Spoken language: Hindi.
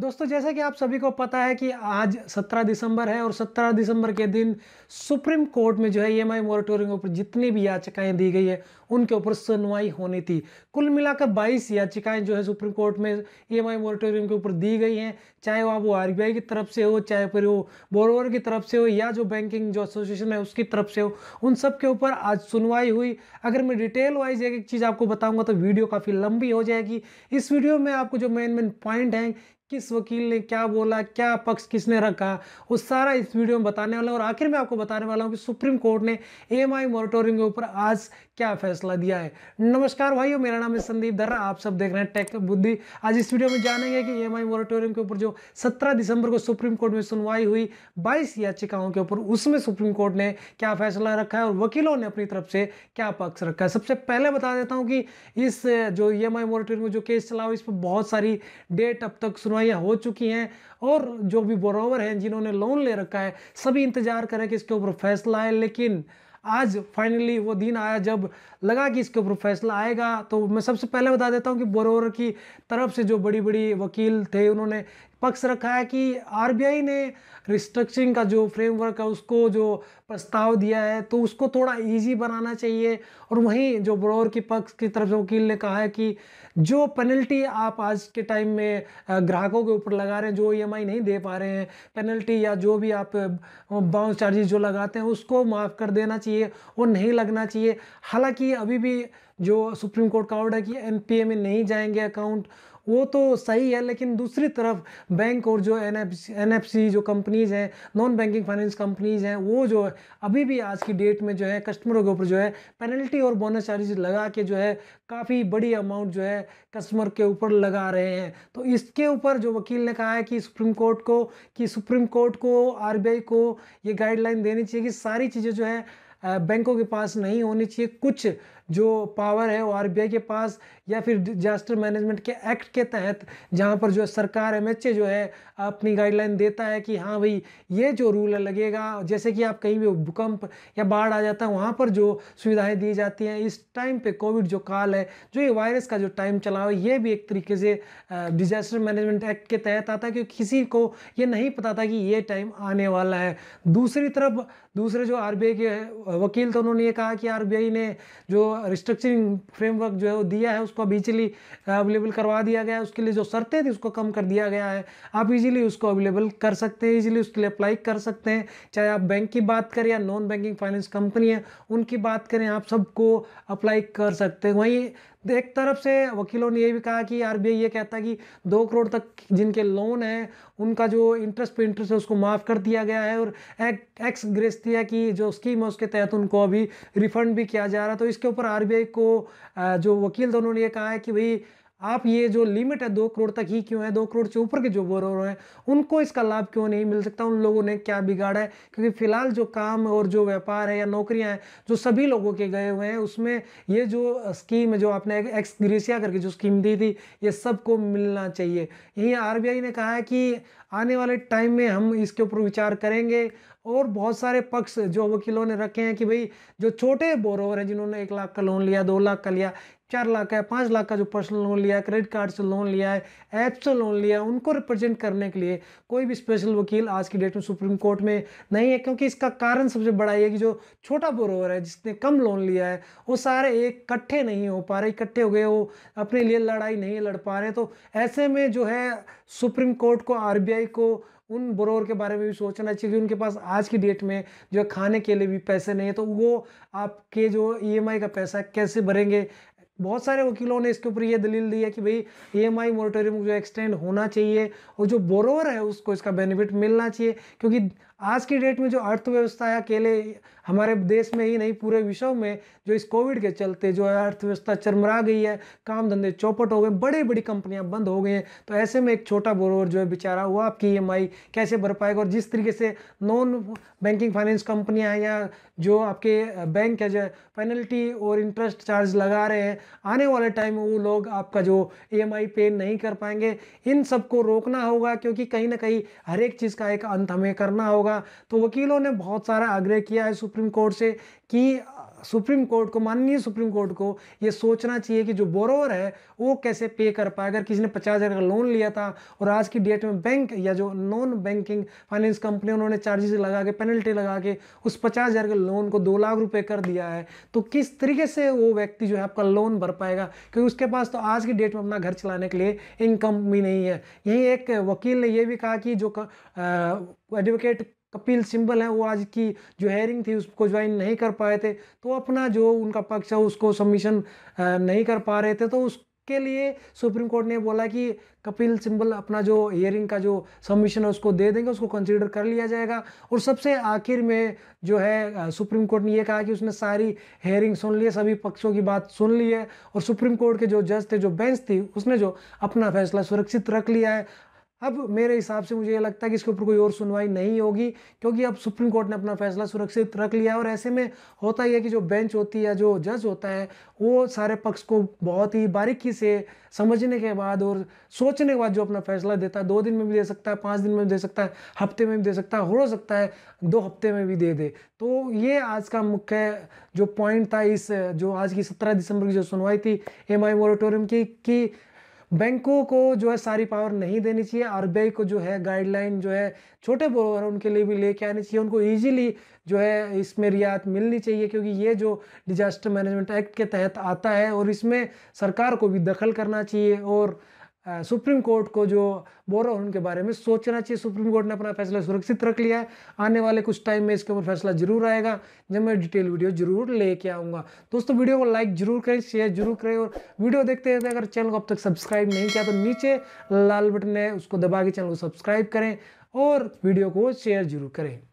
दोस्तों जैसा कि आप सभी को पता है कि आज 17 दिसंबर है और 17 दिसंबर के दिन सुप्रीम कोर्ट में जो है ई एम आई के ऊपर जितनी भी याचिकाएं दी गई है उनके ऊपर सुनवाई होनी थी कुल मिलाकर 22 याचिकाएं जो है सुप्रीम कोर्ट में ई एम आई मोरेटोरियम के ऊपर दी गई हैं चाहे वो वो आर की तरफ से हो चाहे फिर वो बोरोवर की तरफ से हो या जो बैंकिंग जो एसोसिएशन है उसकी तरफ से हो उन सब के ऊपर आज सुनवाई हुई अगर मैं डिटेल वाइज एक एक चीज़ आपको बताऊँगा तो वीडियो काफ़ी लंबी हो जाएगी इस वीडियो में आपको जो मेन मेन पॉइंट हैं किस वकील ने क्या बोला क्या पक्ष किसने रखा वो सारा इस वीडियो में बताने वाला हूँ और आखिर में आपको बताने वाला हूँ कि सुप्रीम कोर्ट ने एम आई मॉनिटोरिंग के ऊपर आज क्या फैसला दिया है नमस्कार भाइयों मेरा नाम है संदीप धर्रा आप सब देख रहे हैं टेक बुद्धि आज इस वीडियो में जानेंगे कि एम आई के ऊपर जो सत्रह दिसंबर को सुप्रीम कोर्ट में सुनवाई हुई बाईस याचिकाओं के ऊपर उसमें सुप्रीम कोर्ट ने क्या फैसला रखा है और वकीलों ने अपनी तरफ से क्या पक्ष रखा है सबसे पहले बता देता हूँ कि इस जो ई एम आई में जो केस चला हुआ इस पर बहुत सारी डेट अब तक सुनवाई ई हो चुकी हैं और जो भी बोरोवर हैं जिन्होंने लोन ले रखा है सभी इंतजार करें कि इसके ऊपर फैसला आए लेकिन आज फाइनली वो दिन आया जब लगा कि इसके ऊपर फैसला आएगा तो मैं सबसे पहले बता देता हूं कि बोरोवर की तरफ से जो बड़ी बड़ी वकील थे उन्होंने पक्ष रखा है कि आरबीआई ने रिस्ट्रक्चरिंग का जो फ्रेमवर्क है उसको जो प्रस्ताव दिया है तो उसको थोड़ा इजी बनाना चाहिए और वहीं जो बड़ोर की पक्ष की तरफ से वकील ने कहा है कि जो पेनल्टी आप आज के टाइम में ग्राहकों के ऊपर लगा रहे हैं जो ई e नहीं दे पा रहे हैं पेनल्टी या जो भी आप बाउंस चार्जेस जो लगाते हैं उसको माफ़ कर देना चाहिए वो नहीं लगना चाहिए हालांकि अभी भी जो सुप्रीम कोर्ट का ऑर्डर है कि एन में नहीं जाएंगे अकाउंट वो तो सही है लेकिन दूसरी तरफ बैंक और जो एन एफ जो कंपनीज़ हैं नॉन बैंकिंग फाइनेंस कंपनीज़ हैं वो जो है अभी भी आज की डेट में जो है कस्टमरों के ऊपर जो है पेनल्टी और बोनस चार्जेस लगा के जो है काफ़ी बड़ी अमाउंट जो है कस्टमर के ऊपर लगा रहे हैं तो इसके ऊपर जो वकील ने कहा है कि सुप्रीम कोर्ट को कि सुप्रीम कोर्ट को आर को ये गाइडलाइन देनी चाहिए कि सारी चीज़ें जो है बैंकों के पास नहीं होनी चाहिए कुछ जो पावर है वो आर के पास या फिर डिजास्टर मैनेजमेंट के एक्ट के तहत जहाँ पर जो सरकार एम जो है अपनी गाइडलाइन देता है कि हाँ भाई ये जो रूल लगेगा जैसे कि आप कहीं भी भूकंप या बाढ़ आ जाता है वहाँ पर जो सुविधाएं दी जाती हैं इस टाइम पे कोविड जो काल है जो ये वायरस का जो टाइम चला हुआ ये भी एक तरीके से डिजास्टर मैनेजमेंट एक्ट के तहत आता है क्योंकि किसी को ये नहीं पता था कि ये टाइम आने वाला है दूसरी तरफ दूसरे जो आर के वकील तो उन्होंने ये कहा कि आर ने जो रिस्ट्रक्चरिंग फ्रेमवर्क जो है वो दिया है उसको अब इजिली अवेलेबल करवा दिया गया है उसके लिए जो शर्तें थी उसको कम कर दिया गया है आप ईजिली उसको अवेलेबल कर सकते हैं ईजिली उसके लिए अप्लाई कर सकते हैं चाहे आप बैंक की बात करें या नॉन बैंकिंग फाइनेंस कंपनी है उनकी बात करें आप सबको अप्लाई कर सकते हैं वहीं एक तरफ से वकीलों ने ये भी कहा कि आर ये कहता है कि दो करोड़ तक जिनके लोन हैं उनका जो इंटरेस्ट पे इंटरेस्ट है उसको माफ़ कर दिया गया है और एक, एक्स दिया की जो स्कीम है उसके तहत उनको अभी रिफंड भी किया जा रहा है तो इसके ऊपर आर को जो वकील थे उन्होंने ये कहा है कि भाई आप ये जो लिमिट है दो करोड़ तक ही क्यों है दो करोड़ से ऊपर के जो बोर हैं उनको इसका लाभ क्यों नहीं मिल सकता उन लोगों ने क्या बिगाड़ा है क्योंकि फिलहाल जो काम और जो व्यापार है या नौकरियां हैं जो सभी लोगों के गए हुए हैं उसमें ये जो स्कीम जो आपने एक्स ग्रेसिया करके जो स्कीम दी थी ये सबको मिलना चाहिए यही आर ने कहा है कि आने वाले टाइम में हम इसके ऊपर विचार करेंगे और बहुत सारे पक्ष जो वकीलों ने रखे हैं कि भाई जो छोटे बोरोवर हैं जिन्होंने एक लाख का लोन लिया दो लाख का लिया चार लाख का पाँच लाख का जो पर्सनल लोन लिया है क्रेडिट कार्ड से लोन लिया है ऐप से लोन लिया है उनको रिप्रेजेंट करने के लिए कोई भी स्पेशल वकील आज की डेट में सुप्रीम कोर्ट में नहीं है क्योंकि इसका कारण सबसे बड़ा ये कि जो छोटा बोरोवर है जिसने कम लोन लिया है वो सारे एक इकट्ठे नहीं हो पा रहे इकट्ठे हो गए वो अपने लिए लड़ाई नहीं लड़ पा रहे तो ऐसे में जो है सुप्रीम कोर्ट को आर को उन बोरोर के बारे में भी सोचना चाहिए कि उनके पास आज की डेट में जो खाने के लिए भी पैसे नहीं है तो वो आपके जो ईएमआई e का पैसा कैसे भरेंगे बहुत सारे वकीलों ने इसके ऊपर ये दलील दी है कि भाई ई एम आई मोरिटोरियम जो एक्सटेंड होना चाहिए और जो बोरोवर है उसको इसका बेनिफिट मिलना चाहिए क्योंकि आज की डेट में जो अर्थव्यवस्था है अकेले हमारे देश में ही नहीं पूरे विश्व में जो इस कोविड के चलते जो अर्थव्यवस्था चरमरा गई है काम धंधे चौपट हो गए बड़ी बड़ी कंपनियां बंद हो गई हैं तो ऐसे में एक छोटा बोरोवर जो है बेचारा हुआ आपकी ई e कैसे भर पाएगा और जिस तरीके से नॉन बैंकिंग फाइनेंस कंपनियाँ हैं या जो आपके बैंक है जो पेनल्टी और इंटरेस्ट चार्ज लगा रहे हैं आने वाले टाइम में वो लोग आपका जो ई e पे नहीं कर पाएंगे इन सबको रोकना होगा क्योंकि कहीं ना कहीं हर एक चीज़ का एक अंत हमें करना होगा होगा तो वकीलों ने बहुत सारा आग्रह किया है सुप्रीम कोर्ट से कि सुप्रीम कोर्ट को माननीय सुप्रीम कोर्ट को ये सोचना चाहिए कि जो बोरोवर है वो कैसे पे कर पाए अगर किसी ने पचास हज़ार का लोन लिया था और आज की डेट में बैंक या जो नॉन बैंकिंग फाइनेंस कंपनी उन्होंने चार्जेस लगा के पेनल्टी लगा के उस पचास हज़ार के लोन को दो लाख रुपए कर दिया है तो किस तरीके से वो व्यक्ति जो है आपका लोन भर पाएगा क्योंकि उसके पास तो आज की डेट में अपना घर चलाने के लिए इनकम भी नहीं है यही एक वकील ने यह भी कहा कि जो एडवोकेट कपिल सिंबल है वो आज की जो हेयरिंग थी उसको ज्वाइन नहीं कर पाए थे तो अपना जो उनका पक्ष है उसको सबमिशन नहीं कर पा रहे थे तो उस के लिए सुप्रीम कोर्ट ने बोला कि कपिल सिंबल अपना जो हियरिंग का जो सबमिशन है उसको दे देंगे उसको कंसीडर कर लिया जाएगा और सबसे आखिर में जो है सुप्रीम कोर्ट ने ये कहा कि उसने सारी हियरिंग सुन ली है सभी पक्षों की बात सुन ली है और सुप्रीम कोर्ट के जो जज थे जो बेंच थी उसने जो अपना फैसला सुरक्षित रख लिया है अब मेरे हिसाब से मुझे ये लगता है कि इसके ऊपर कोई और सुनवाई नहीं होगी क्योंकि अब सुप्रीम कोर्ट ने अपना फैसला सुरक्षित रख लिया और ऐसे में होता ही है कि जो बेंच होती है या जो जज होता है वो सारे पक्ष को बहुत ही बारीकी से समझने के बाद और सोचने के बाद जो अपना फैसला देता है दो दिन में भी दे सकता है पाँच दिन में भी दे सकता है हफ्ते में भी दे सकता है हो सकता है दो हफ्ते में भी दे दे तो ये आज का मुख्य जो पॉइंट था इस जो आज की सत्रह दिसंबर की जो सुनवाई थी एम आई की कि बैंकों को जो है सारी पावर नहीं देनी चाहिए आर को जो है गाइडलाइन जो है छोटे बोरोवर उनके लिए भी लेके आनी चाहिए उनको ईजिली जो है इसमें रियायत मिलनी चाहिए क्योंकि ये जो डिजास्टर मैनेजमेंट एक्ट के तहत आता है और इसमें सरकार को भी दखल करना चाहिए और सुप्रीम कोर्ट को जो बोल रहा हूँ उनके बारे में सोचना चाहिए सुप्रीम कोर्ट ने अपना फैसला सुरक्षित रख लिया है आने वाले कुछ टाइम में इसके ऊपर फैसला जरूर आएगा जब मैं डिटेल वीडियो जरूर लेके आऊँगा दोस्तों वीडियो को लाइक जरूर करें शेयर जरूर करें और वीडियो देखते रहते अगर चैनल को अब तक सब्सक्राइब नहीं किया तो नीचे लाल बटन है उसको दबा के चैनल को सब्सक्राइब करें और वीडियो को शेयर जरूर करें